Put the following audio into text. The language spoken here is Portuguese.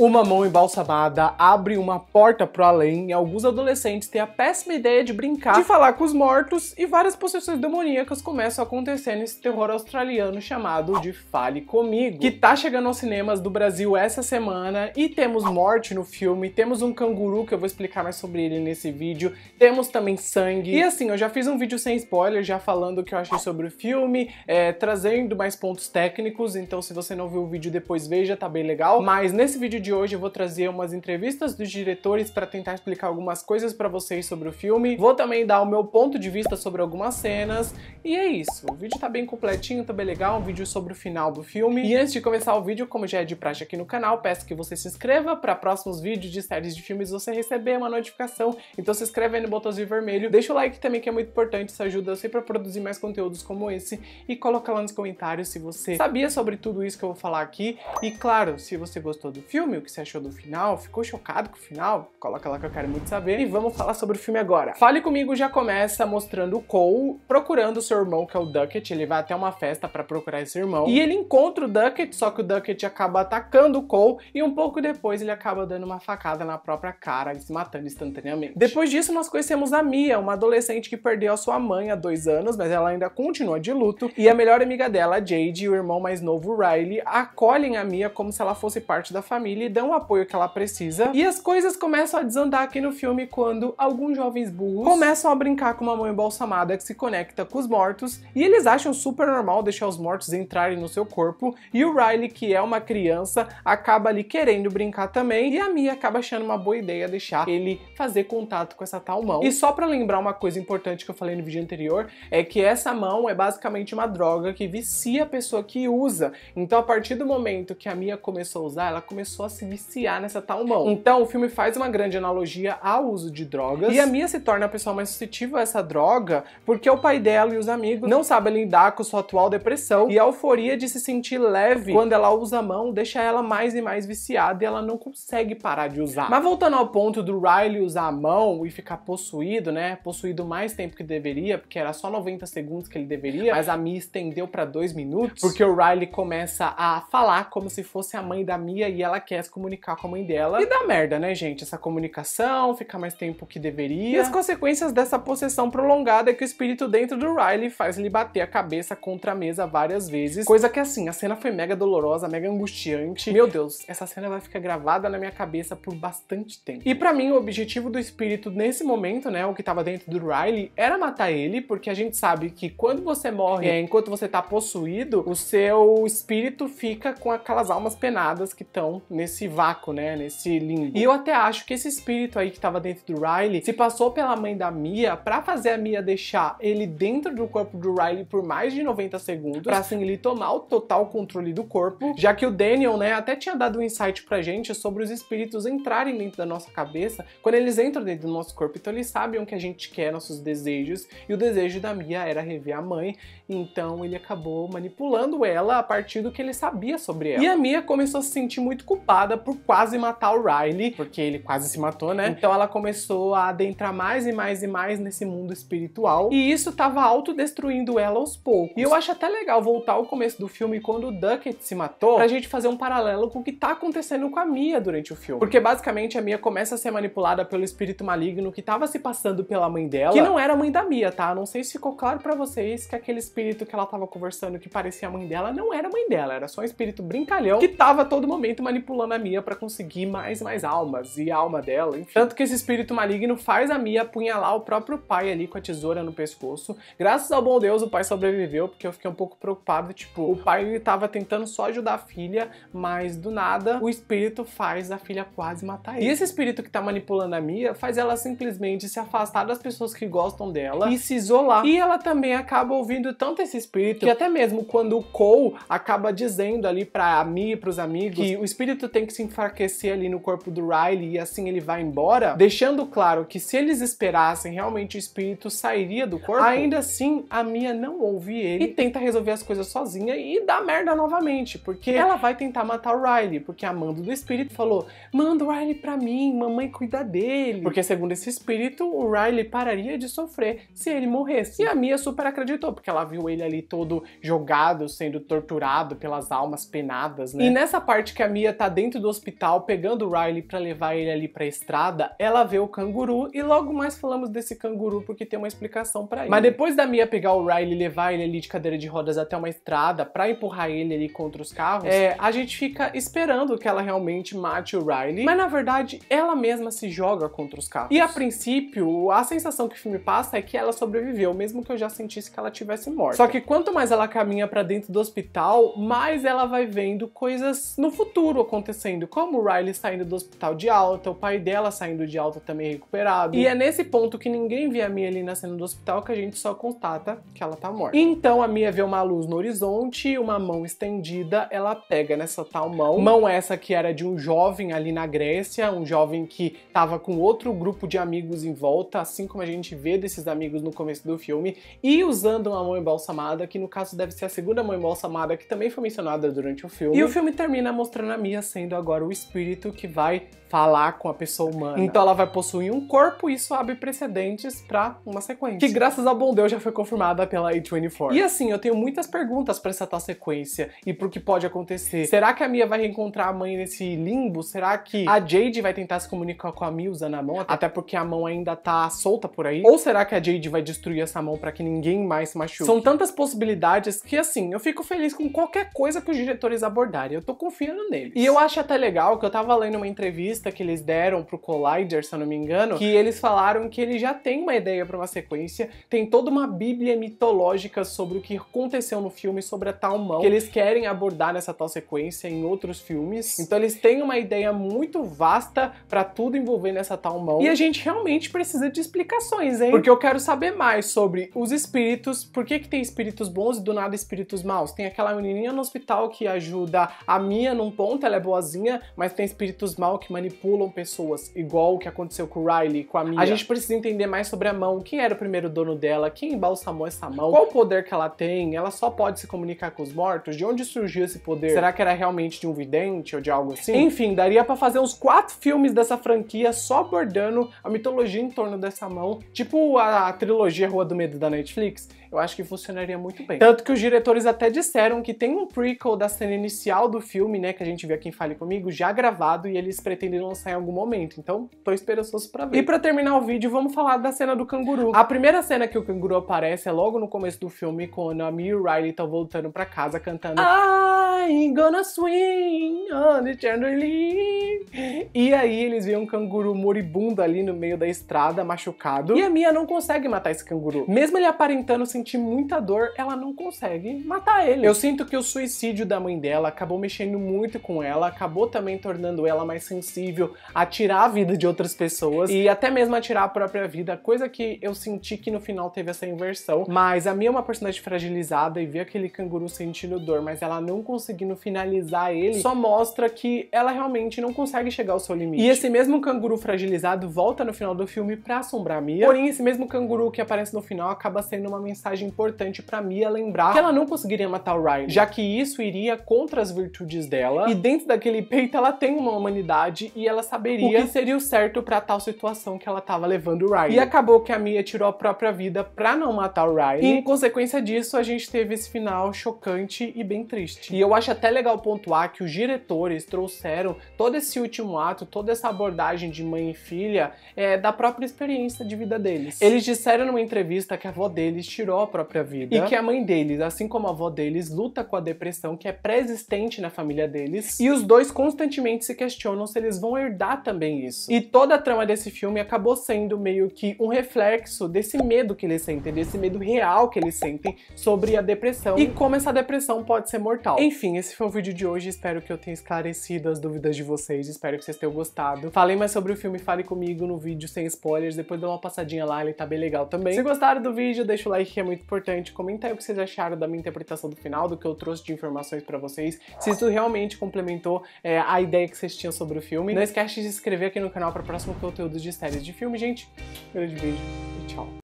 Uma mão embalsamada abre uma porta pro além e alguns adolescentes têm a péssima ideia de brincar, de falar com os mortos e várias possessões demoníacas começam a acontecer nesse terror australiano chamado de Fale Comigo, que tá chegando aos cinemas do Brasil essa semana e temos morte no filme, temos um canguru que eu vou explicar mais sobre ele nesse vídeo, temos também sangue. E assim, eu já fiz um vídeo sem spoiler, já falando o que eu achei sobre o filme, é, trazendo mais pontos técnicos, então se você não viu o vídeo depois veja, tá bem legal. Mas nesse vídeo de de hoje eu vou trazer umas entrevistas dos diretores para tentar explicar algumas coisas para vocês sobre o filme. Vou também dar o meu ponto de vista sobre algumas cenas. E é isso. O vídeo tá bem completinho, tá bem legal, um vídeo sobre o final do filme. E antes de começar o vídeo, como já é de praxe aqui no canal, peço que você se inscreva para próximos vídeos de séries de filmes você receber uma notificação. Então se inscreve aí no botãozinho vermelho, deixa o like também que é muito importante, isso ajuda eu sempre a produzir mais conteúdos como esse e coloca lá nos comentários se você sabia sobre tudo isso que eu vou falar aqui. E claro, se você gostou do filme, o que você achou do final, ficou chocado com o final? Coloca lá que eu quero muito saber. E vamos falar sobre o filme agora. Fale Comigo já começa mostrando o Cole procurando seu irmão, que é o Duckett. Ele vai até uma festa para procurar esse irmão. E ele encontra o Duckett, só que o Duckett acaba atacando o Cole. E um pouco depois ele acaba dando uma facada na própria cara e se matando instantaneamente. Depois disso, nós conhecemos a Mia, uma adolescente que perdeu a sua mãe há dois anos, mas ela ainda continua de luto. E a melhor amiga dela, Jade, e o irmão mais novo, Riley, acolhem a Mia como se ela fosse parte da família lhe dão o apoio que ela precisa. E as coisas começam a desandar aqui no filme quando alguns jovens burros começam a brincar com uma mão embalsamada que se conecta com os mortos e eles acham super normal deixar os mortos entrarem no seu corpo. E o Riley, que é uma criança, acaba ali querendo brincar também. E a Mia acaba achando uma boa ideia deixar ele fazer contato com essa tal mão. E só para lembrar uma coisa importante que eu falei no vídeo anterior, é que essa mão é basicamente uma droga que vicia a pessoa que usa. Então, a partir do momento que a Mia começou a usar, ela começou a se viciar nessa tal mão. Então, o filme faz uma grande analogia ao uso de drogas. E a Mia se torna a pessoa mais suscetível a essa droga porque é o pai dela e os amigos não sabem lidar com sua atual depressão e a euforia de se sentir leve quando ela usa a mão deixa ela mais e mais viciada e ela não consegue parar de usar. Mas voltando ao ponto do Riley usar a mão e ficar possuído, né? Possuído mais tempo que deveria, porque era só 90 segundos que ele deveria, mas a Mia estendeu para dois minutos, porque o Riley começa a falar como se fosse a mãe da Mia e ela quer quer se comunicar com a mãe dela. E dá merda, né, gente? Essa comunicação, ficar mais tempo que deveria. E as consequências dessa possessão prolongada é que o espírito dentro do Riley faz ele bater a cabeça contra a mesa várias vezes. Coisa que, assim, a cena foi mega dolorosa, mega angustiante. Meu Deus, essa cena vai ficar gravada na minha cabeça por bastante tempo. E para mim, o objetivo do espírito nesse momento, né, o que tava dentro do Riley, era matar ele, porque a gente sabe que quando você morre, é, enquanto você tá possuído, o seu espírito fica com aquelas almas penadas que estão nesse nesse vácuo, né? Nesse limbo. E eu até acho que esse espírito aí que estava dentro do Riley se passou pela mãe da Mia para fazer a Mia deixar ele dentro do corpo do Riley por mais de 90 segundos, para assim ele tomar o total controle do corpo, já que o Daniel, né, até tinha dado um insight pra gente sobre os espíritos entrarem dentro da nossa cabeça, quando eles entram dentro do nosso corpo, então eles sabem o que a gente quer, nossos desejos, e o desejo da Mia era rever a mãe, então ele acabou manipulando ela a partir do que ele sabia sobre ela. E a Mia começou a se sentir muito culpada culpada por quase matar o Riley, porque ele quase se matou, né? Então ela começou a adentrar mais e mais e mais nesse mundo espiritual, e isso tava autodestruindo ela aos poucos. E eu acho até legal voltar ao começo do filme quando o Duckett se matou, pra gente fazer um paralelo com o que tá acontecendo com a Mia durante o filme. Porque basicamente a Mia começa a ser manipulada pelo espírito maligno que tava se passando pela mãe dela, que não era a mãe da Mia, tá? Não sei se ficou claro para vocês que aquele espírito que ela tava conversando que parecia a mãe dela não era a mãe dela, era só um espírito brincalhão que tava a todo momento manipulando na Mia para conseguir mais e mais almas, e a alma dela, enfim. Tanto que esse espírito maligno faz a Mia apunhalar o próprio pai ali com a tesoura no pescoço. Graças ao bom Deus, o pai sobreviveu, porque eu fiquei um pouco preocupado, tipo, o pai ele tava tentando só ajudar a filha, mas do nada o espírito faz a filha quase matar ele. E esse espírito que tá manipulando a Mia faz ela simplesmente se afastar das pessoas que gostam dela e se isolar. E ela também acaba ouvindo tanto esse espírito que até mesmo quando o Cole acaba dizendo ali pra Mia e pros amigos que o espírito tem tem que se enfraquecer ali no corpo do Riley e assim ele vai embora, deixando claro que se eles esperassem realmente o espírito sairia do corpo, ainda assim a Mia não ouve ele e tenta resolver as coisas sozinha e dá merda novamente, porque ela vai tentar matar o Riley, porque a mando do espírito falou: manda o Riley pra mim, mamãe cuida dele. Porque segundo esse espírito, o Riley pararia de sofrer se ele morresse. E a Mia super acreditou, porque ela viu ele ali todo jogado, sendo torturado pelas almas penadas, né? E nessa parte que a Mia tá dentro dentro do hospital pegando o Riley para levar ele ali para a estrada, ela vê o canguru e logo mais falamos desse canguru porque tem uma explicação para ele. Mas depois da Mia pegar o Riley e levar ele ali de cadeira de rodas até uma estrada para empurrar ele ali contra os carros, é, a gente fica esperando que ela realmente mate o Riley, mas na verdade ela mesma se joga contra os carros. E a princípio, a sensação que o filme passa é que ela sobreviveu, mesmo que eu já sentisse que ela tivesse morta. Só que quanto mais ela caminha para dentro do hospital, mais ela vai vendo coisas no futuro acontecendo acontecendo, como o Riley saindo do hospital de alta, o pai dela saindo de alta também recuperado. E é nesse ponto que ninguém vê a Mia ali nascendo do hospital que a gente só contata que ela tá morta. Então a Mia vê uma luz no horizonte, uma mão estendida, ela pega nessa tal mão. Mão essa que era de um jovem ali na Grécia, um jovem que tava com outro grupo de amigos em volta, assim como a gente vê desses amigos no começo do filme, e usando uma mão embalsamada, que no caso deve ser a segunda mão embalsamada que também foi mencionada durante o filme. E o filme termina mostrando a Mia sendo sendo agora o espírito que vai falar com a pessoa humana. Então ela vai possuir um corpo e isso abre precedentes para uma sequência. Que graças a bom Deus já foi confirmada pela A24. E assim, eu tenho muitas perguntas para essa tal sequência e pro que pode acontecer. Será que a Mia vai reencontrar a mãe nesse limbo? Será que a Jade vai tentar se comunicar com a Mia usando a mão? Até porque a mão ainda tá solta por aí? Ou será que a Jade vai destruir essa mão para que ninguém mais se machuque? São tantas possibilidades que assim, eu fico feliz com qualquer coisa que os diretores abordarem. Eu tô confiando neles. E eu acho achei até legal que eu tava lendo uma entrevista que eles deram pro Collider, se eu não me engano, que eles falaram que ele já tem uma ideia para uma sequência, tem toda uma bíblia mitológica sobre o que aconteceu no filme, sobre a tal mão, que eles querem abordar nessa tal sequência em outros filmes. Então eles têm uma ideia muito vasta para tudo envolver nessa tal mão. E a gente realmente precisa de explicações, hein? Porque eu quero saber mais sobre os espíritos, por que que tem espíritos bons e do nada espíritos maus. Tem aquela menininha no hospital que ajuda a Mia num ponto, ela é boa sozinha, mas tem espíritos mal que manipulam pessoas, igual o que aconteceu com o Riley, com a Mia. A gente precisa entender mais sobre a mão, quem era o primeiro dono dela, quem embalsamou essa mão, qual o poder que ela tem, ela só pode se comunicar com os mortos, de onde surgiu esse poder? Será que era realmente de um vidente ou de algo assim? Enfim, daria para fazer uns quatro filmes dessa franquia só abordando a mitologia em torno dessa mão, tipo a, a trilogia Rua do Medo da Netflix. Eu acho que funcionaria muito bem. Tanto que os diretores até disseram que tem um prequel da cena inicial do filme, né, que a gente vê aqui em Falha Comigo já gravado e eles pretendem lançar em algum momento. Então, tô esperançoso pra ver. E pra terminar o vídeo, vamos falar da cena do canguru. A primeira cena que o canguru aparece é logo no começo do filme, quando a Mia e o Riley estão tá voltando pra casa cantando I'm gonna swing on the chandelier. E aí eles veem um canguru moribundo ali no meio da estrada, machucado. E a Mia não consegue matar esse canguru. Mesmo ele aparentando sentir muita dor, ela não consegue matar ele. Eu sinto que o suicídio da mãe dela acabou mexendo muito com ela, acabou também tornando ela mais sensível a tirar a vida de outras pessoas e até mesmo a tirar a própria vida, coisa que eu senti que no final teve essa inversão. Mas a Mia é uma personagem fragilizada e ver aquele canguru sentindo dor, mas ela não conseguindo finalizar ele, só mostra que ela realmente não consegue chegar ao seu limite. E esse mesmo canguru fragilizado volta no final do filme pra assombrar a Mia. Porém, esse mesmo canguru que aparece no final acaba sendo uma mensagem importante pra Mia lembrar que ela não conseguiria matar o Ryan, já que isso iria contra as virtudes dela e dentro daquele aquele peito, ela tem uma humanidade e ela saberia o que seria o certo para tal situação que ela tava levando o Riley. E acabou que a Mia tirou a própria vida pra não matar o Riley. E em consequência disso, a gente teve esse final chocante e bem triste. E eu acho até legal pontuar que os diretores trouxeram todo esse último ato, toda essa abordagem de mãe e filha é, da própria experiência de vida deles. Eles disseram numa entrevista que a avó deles tirou a própria vida e que a mãe deles, assim como a avó deles, luta com a depressão que é pré-existente na família deles. E os dois dois constantemente se questionam se eles vão herdar também isso. E toda a trama desse filme acabou sendo meio que um reflexo desse medo que eles sentem, desse medo real que eles sentem sobre a depressão e como essa depressão pode ser mortal. Enfim, esse foi o vídeo de hoje, espero que eu tenha esclarecido as dúvidas de vocês, espero que vocês tenham gostado. Falei mais sobre o filme, fale comigo no vídeo sem spoilers, depois dá uma passadinha lá, ele tá bem legal também. Se gostaram do vídeo, deixa o like que é muito importante, comenta aí o que vocês acharam da minha interpretação do final, do que eu trouxe de informações para vocês, se isso realmente complementou é, a ideia que vocês tinham sobre o filme. Não esquece de se inscrever aqui no canal para o próximo conteúdo de séries de filme, gente. Grande beijo e tchau.